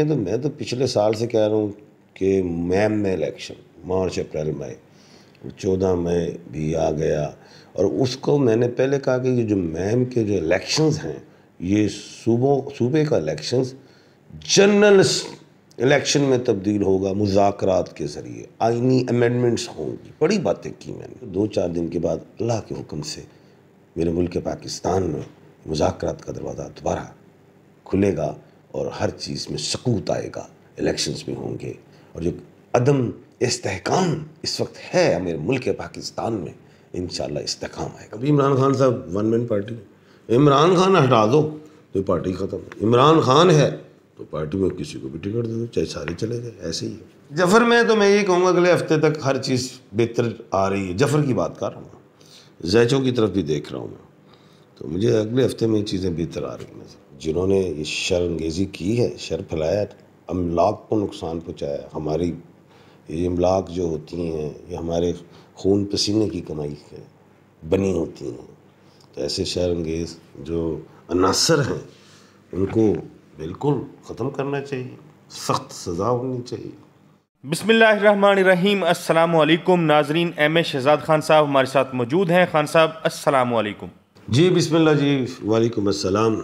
कहते तो मैं तो पिछले साल से कह रहा हूँ कि मैम में इलेक्शन मार्च अप्रैल मई चौदह मई भी आ गया और उसको मैंने पहले कहा कि जो मैम के जो इलेक्शंस हैं ये सूबों सूबे का इलेक्शंस जनरल इलेक्शन में तब्दील होगा मुजाकरात के ज़रिए आइनी अमेंडमेंट्स होंगी बड़ी बातें की मैंने दो चार दिन के बाद अल्लाह के हुक्म से मेरे मुल्क पाकिस्तान में मुजाकरात का दरवाज़ा दोबारा खुलेगा और हर चीज़ में सकूत आएगा इलेक्शंस में होंगे और जो अदम इस्तेकाम इस वक्त है मेरे मुल्क पाकिस्तान में इन इसकाम आएगा अभी इमरान खान साहब one man party Imran Khan हटा दो तो पार्टी ख़त्म इमरान खान है तो पार्टी में किसी को भी टिकट दे दो चाहे सारे चले जाए ऐसे ही जफर में तो मैं ये कहूँगा अगले हफ्ते तक हर चीज़ बेहतर आ रही है जफर की बात कर रहा हूँ जैचों की तरफ भी देख रहा हूँ मैं तो मुझे अगले हफ्ते में चीज़ें बेहतर आ रही हैं जिन्होंने ये शरंगेज़ी की है शर फैलाया अमलाक को नुकसान पहुँचाया हमारी ये अमलाक जो होती हैं ये हमारे खून पसीने की कमाई है बनी होती हैं तो ऐसे शर्मगेज जो अनासर हैं उनको बिल्कुल ख़त्म करना चाहिए सख्त सज़ा होनी चाहिए बसमीम अल्लाम नाजरीन एम ए शहजाद खान साहब हमारे साथ मौजूद हैं खान साहब अस्सलाम जी बिस्मिल्लाह जी वालेकुम अस्सलाम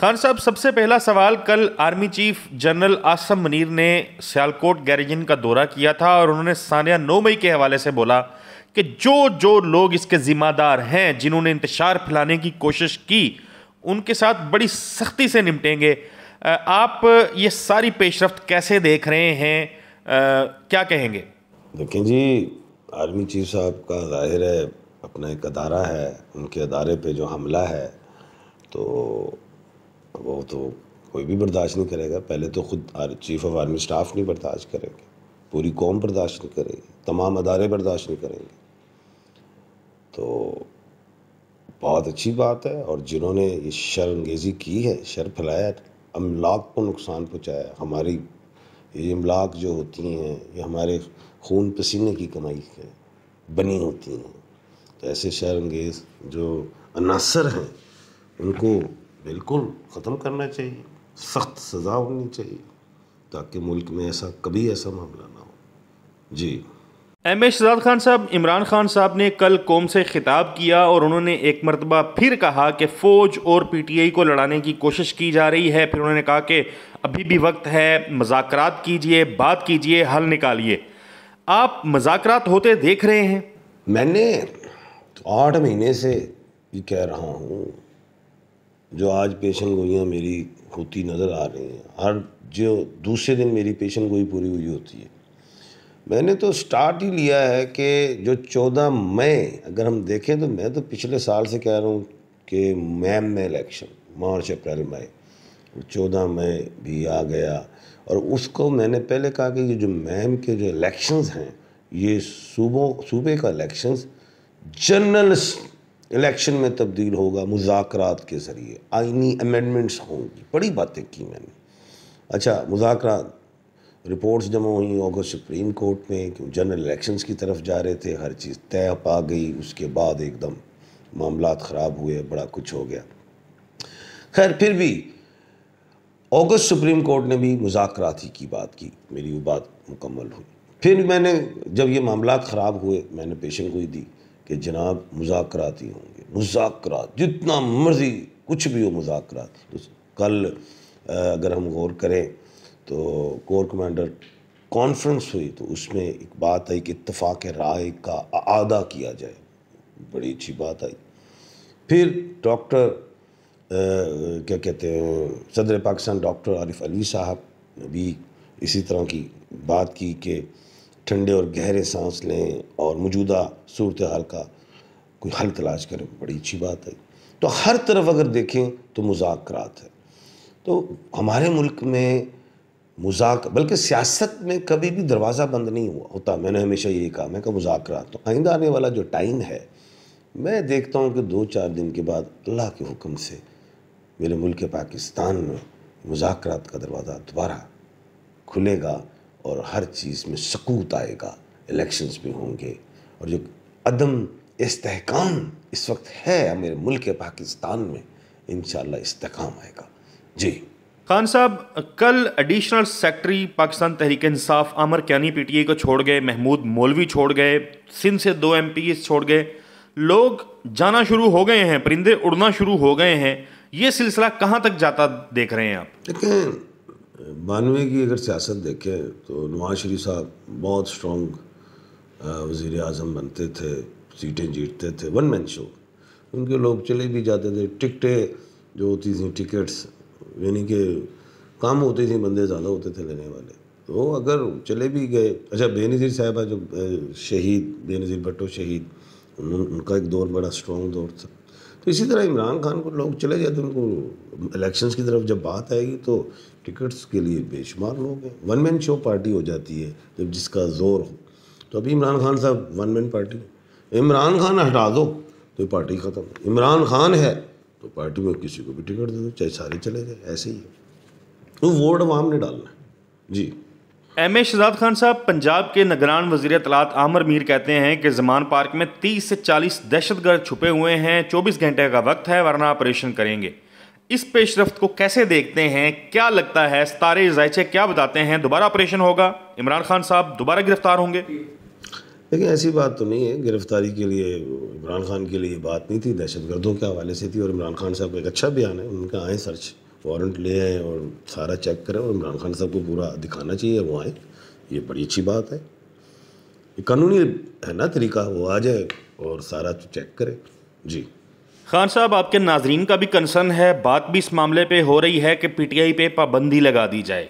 खान साहब सबसे पहला सवाल कल army chief general Asim Munir ने सियालकोट गैरिजिन का दौरा किया था और उन्होंने सानिया नौ मई के हवाले से बोला कि जो जो लोग इसके ज़िम्मेदार हैं जिन्होंने इंतशार फैलाने की कोशिश की उनके साथ बड़ी सख्ती से निपटेंगे आप ये सारी पेशरफ्त कैसे देख रहे हैं आ, क्या कहेंगे देखें जी आर्मी चीफ साहब का जाहिर है अपना एक अदारा है उनके अदारे पे जो हमला है तो वो तो कोई भी बर्दाश्त नहीं करेगा पहले तो खुद चीफ ऑफ आर्मी स्टाफ नहीं बर्दाश्त करेंगे पूरी कौम बर्दाश्त नहीं करेगी तमाम अदारे बर्दाश्त नहीं करेंगे तो बहुत अच्छी बात है और जिन्होंने ये अंगेजी की है शर फैलाया अमलाक को नुकसान पहुँचाया हमारी ये अमलाक जो होती हैं ये हमारे खून पसीने की कमाई है बनी होती हैं तो ऐसे अंगेज जो अनासर हैं उनको बिल्कुल ख़त्म करना चाहिए सख्त सज़ा होनी चाहिए ताकि मुल्क में ऐसा कभी ऐसा मामला ना हो जी एम ए शजाद खान साहब इमरान खान साहब ने कल कौम से खिताब किया और उन्होंने एक मरतबा फिर कहा कि फ़ौज और पी टी आई को लड़ाने की कोशिश की जा रही है फिर उन्होंने कहा कि अभी भी वक्त है मजाक कीजिए बात कीजिए हल निकालिए आप मजाक होते देख रहे हैं मैंने तो आठ महीने से ये कह रहा हूँ जो आज पेशन गोइयाँ मेरी होती नज़र आ रही हैं हर जो दूसरे दिन मेरी पेशन गोई पूरी हुई होती है मैंने तो स्टार्ट ही लिया है कि जो चौदह मई अगर हम देखें तो मैं तो पिछले साल से कह रहा हूँ कि मैम में इलेक्शन मार्च अप्रैल मई चौदह मई भी आ गया और उसको मैंने पहले कहा कि ये जो मैम के जो इलेक्शंस हैं ये सूबों सूबे का इलेक्शंस जनरल इलेक्शन में तब्दील होगा मुजात के ज़रिए आइनी अमेंडमेंट्स होंगी बड़ी बातें की मैंने अच्छा मुजाकर रिपोर्ट्स जमा हुई होगा सुप्रीम कोर्ट में कि जनरल इलेक्शंस की तरफ जा रहे थे हर चीज़ तय पा गई उसके बाद एकदम मामला ख़राब हुए बड़ा कुछ हो गया खैर फिर भी अगस्त सुप्रीम कोर्ट ने भी मुजात ही की बात की मेरी वो बात मुकम्मल हुई फिर मैंने जब ये मामला ख़राब हुए मैंने पेशन गोई दी कि जनाब मुजाकरात ही होंगे मुजाकरात जितना मर्जी कुछ भी हो मुजाकरात तो कल अगर हम गौर करें तो कोर कमांडर कॉन्फ्रेंस हुई तो उसमें एक बात आई कि इतफाक़ राय का आदा किया जाए बड़ी अच्छी बात आई फिर डॉक्टर क्या कहते हैं सदर पाकिस्तान डॉक्टर आरिफ अली साहब ने भी इसी तरह की बात की कि ठंडे और गहरे सांस लें और मौजूदा सूरत हाल का कोई हल तलाश करें बड़ी अच्छी बात है तो हर तरफ अगर देखें तो मुजाकरात है तो हमारे मुल्क में मजाक बल्कि सियासत में कभी भी दरवाज़ा बंद नहीं हुआ होता मैंने हमेशा यही कहा मैं कहा मुजाकरात तो आइंदा आने वाला जो टाइम है मैं देखता हूँ कि दो चार दिन के बाद अल्लाह के हुक्म से मेरे मुल्क पाकिस्तान में मुजाकरात का दरवाज़ा दोबारा खुलेगा और हर चीज़ में सकूत आएगा इलेक्शंस भी होंगे और जो अदम इस्तेकाम इस वक्त है मेरे मुल्क पाकिस्तान में इन इस्तेकाम आएगा जी खान साहब कल additional secretary Pakistan Tehreek Insaf Aamir Kiyani PTA को छोड़ गए महमूद मौलवी छोड़ गए सिंध से दो एम छोड़ गए लोग जाना शुरू हो गए हैं परिंदे उड़ना शुरू हो गए हैं ये सिलसिला कहाँ तक जाता देख रहे हैं आप लेकिन बानवे की अगर सियासत देखें तो नवाज शरीफ साहब बहुत स्ट्रॉन्ग वज़ी अजम बनते थे सीटें जीतते थे वन मैन शो उनके लोग चले भी जाते थे टिकटें जो होती थी टिकट्स यानी कि काम होती थी बंदे ज़्यादा होते थे लेने वाले तो अगर चले भी गए अच्छा बेनज़ीर साहबा जो शहीद बेनज़ीर भट्टो शहीद उन, उनका एक दौर बड़ा स्ट्रॉन्ग दौर था तो इसी तरह इमरान खान को लोग चले जाते तो उनको इलेक्शंस की तरफ जब बात आएगी तो टिकट्स के लिए बेशुमार लोग हैं वन मैन शो पार्टी हो जाती है जब जिसका जोर हो तो अभी इमरान खान साहब one man party Imran Khan हटा दो तो पार्टी ख़त्म इमरान खान है तो पार्टी में किसी को भी टिकट दे दो चाहे सारे चले जाए ऐसे ही है वो वोट अवाम ने डालना है जी एम ए शहजाद खान साहब पंजाब के नगरान वजीर तलात आमर मीर कहते हैं कि जमान पार्क में 30 से 40 दहशत गर्द छुपे हुए हैं 24 घंटे का वक्त है वरना ऑपरेशन करेंगे इस पेशरफ को कैसे देखते हैं क्या लगता है सतारे जायचे क्या बताते हैं दोबारा ऑपरेशन होगा इमरान खान साहब दोबारा गिरफ्तार होंगे लेकिन ऐसी बात तो नहीं है गिरफ्तारी के लिए इमरान खान के लिए बात नहीं थी दहशत गर्दों के हवाले से थी और इमरान खान साहब का एक अच्छा बयान है उनका आए सर्च वारंट ले आए और सारा चेक करें और इमरान खान साहब को पूरा दिखाना चाहिए वो आए ये बड़ी अच्छी बात है ये कानूनी है ना तरीका वो आ जाए और सारा चेक करे जी खान साहब आपके नाजरीन का भी कंसर्न है बात भी इस मामले पे हो रही है कि पीटीआई पे पाबंदी लगा दी जाए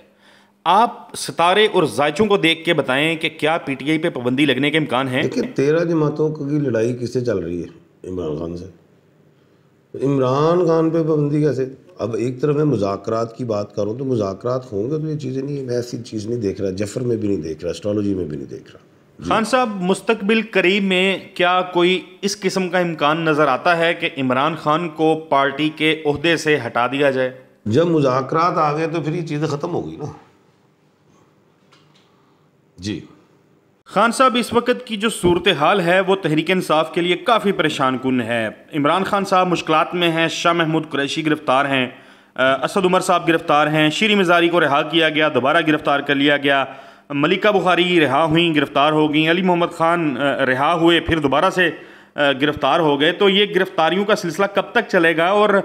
आप सितारे और जायचों को देख के बताएं कि क्या पीटीआई पे पाबंदी लगने के इम्कान है देखिए तेरह जमातों की लड़ाई किससे चल रही है इमरान खान से इमरान खान पे पाबंदी कैसे अब एक तरफ मैं मुजात की बात करूँ तो मुजाकरात होंगे तो ये चीज़ें नहीं मैं ऐसी चीज़ नहीं देख रहा जफर में भी नहीं देख रहा एस्ट्रोलॉजी में भी नहीं देख रहा खान साहब मुस्तबिल करीब में क्या कोई इस किस्म का इम्कान नज़र आता है कि इमरान खान को पार्टी के अहदे से हटा दिया जाए जब मुजाकरात आ गए तो फिर ये चीज़ें ख़त्म हो गई ना जी खान साहब इस वक्त की जो सूरत हाल है वो तहरीक इंसाफ के लिए काफ़ी परेशान कन है इमरान खान साहब मुश्किल में हैं शाह महमूद कुरैशी गिरफ़्तार हैं असद उमर साहब गिरफ़्तार हैं शीरी मजारी को रिहा किया गया दोबारा गिरफ़्तार कर लिया गया मलिका बुखारी रिहा हुई गिरफ़्तार हो गई अली मोहम्मद ख़ान रिहा हुए फिर दोबारा से गिरफ़्तार हो गए तो ये गिरफ़्तारियों का सिलसिला कब तक चलेगा और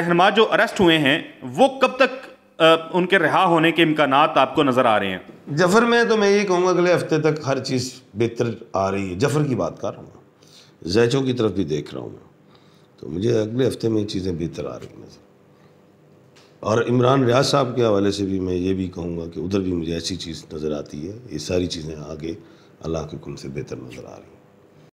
रहनमा जो अरेस्ट हुए हैं वो कब तक उनके रिहा होने के इम्कान आपको नज़र आ रहे हैं जफर में तो मैं ये कहूँगा अगले हफ्ते तक हर चीज़ बेहतर आ रही है जफर की बात कर रहा हूँ जैचों की तरफ भी देख रहा हूँ मैं तो मुझे अगले हफ्ते में चीज़ें बेहतर आ रही नज़र और इमरान रियाज साहब के हवाले से भी मैं ये भी कहूँगा कि उधर भी मुझे ऐसी चीज़ नज़र आती है ये सारी चीज़ें आगे अल्लाह के कुल से बेहतर नज़र आ रही हैं